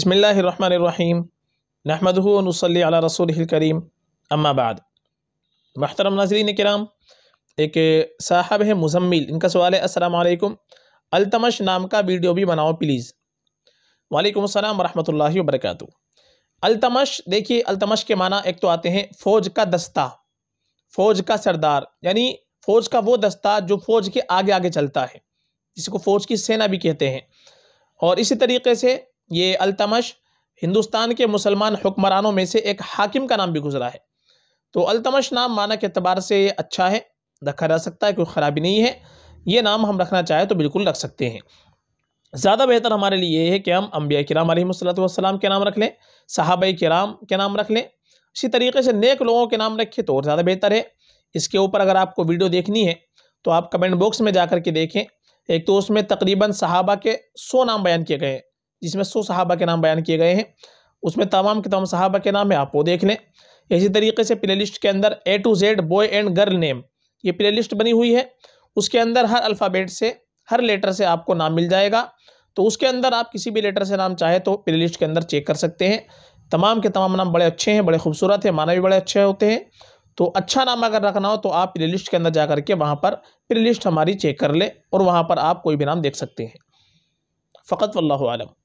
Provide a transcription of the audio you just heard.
बसमीम नहमदूनसली रसूल करीम अम्माबाद महतरम नाजरीन कराम एक साहब है मुजम्मिल इनका सवाल है असल अलतमश नाम का वीडियो भी बनाओ प्लीज़ वालेकुम अस्सलाम वरहमतुल्लाहि अलतमश देखिए अलतमश के माना एक तो आते हैं फ़ौज का दस्ता फ़ौज का सरदार यानी फ़ौज का वो दस्ता जो फ़ौज के आगे आगे चलता है जिसको फ़ौज की सेना भी कहते हैं और इसी तरीके से ये अलतमश हिंदुस्तान के मुसलमान हुक्मरानों में से एक हाकिम का नाम भी गुजरा है तो अलतमश नाम माना के अतबार से अच्छा है रखा जा सकता है कोई ख़राबी नहीं है ये नाम हम रखना चाहें तो बिल्कुल रख सकते हैं ज़्यादा बेहतर हमारे लिए ये है कि हम अम्बिया कराम वसलाम के नाम रख लें साहब कराम के नाम रख लें इसी तरीके से नेक लोगों के नाम रखें तो और ज़्यादा बेहतर है इसके ऊपर अगर आपको वीडियो देखनी है तो आप कमेंट बॉक्स में जा कर के देखें एक तो उसमें तकरीबन सहाबा के सौ नाम बयान किए गए हैं जिसमें सौ सहाबा के नाम बयान किए गए हैं उसमें तमाम के तमाम सहाबा के नाम है आप वो देख लें इसी तरीके से प्ले लिस्ट के अंदर A to Z boy and girl name ये प्ले लिस्ट बनी हुई है उसके अंदर हर अल्फ़ाबेट से हर लेटर से आपको नाम मिल जाएगा तो उसके अंदर आप किसी भी लेटर से नाम चाहे तो प्ले लिस्ट के अंदर चेक कर सकते हैं तमाम के तमाम नाम बड़े अच्छे हैं बड़े खूबसूरत हैं माना भी बड़े अच्छे होते हैं तो अच्छा नाम अगर रखना हो तो आप प्ले लिस्ट के अंदर जा कर के वहाँ पर प्ले लिस्ट हमारी चेक कर ले और वहाँ पर आप कोई भी नाम देख सकते हैं फ़कत वल्लम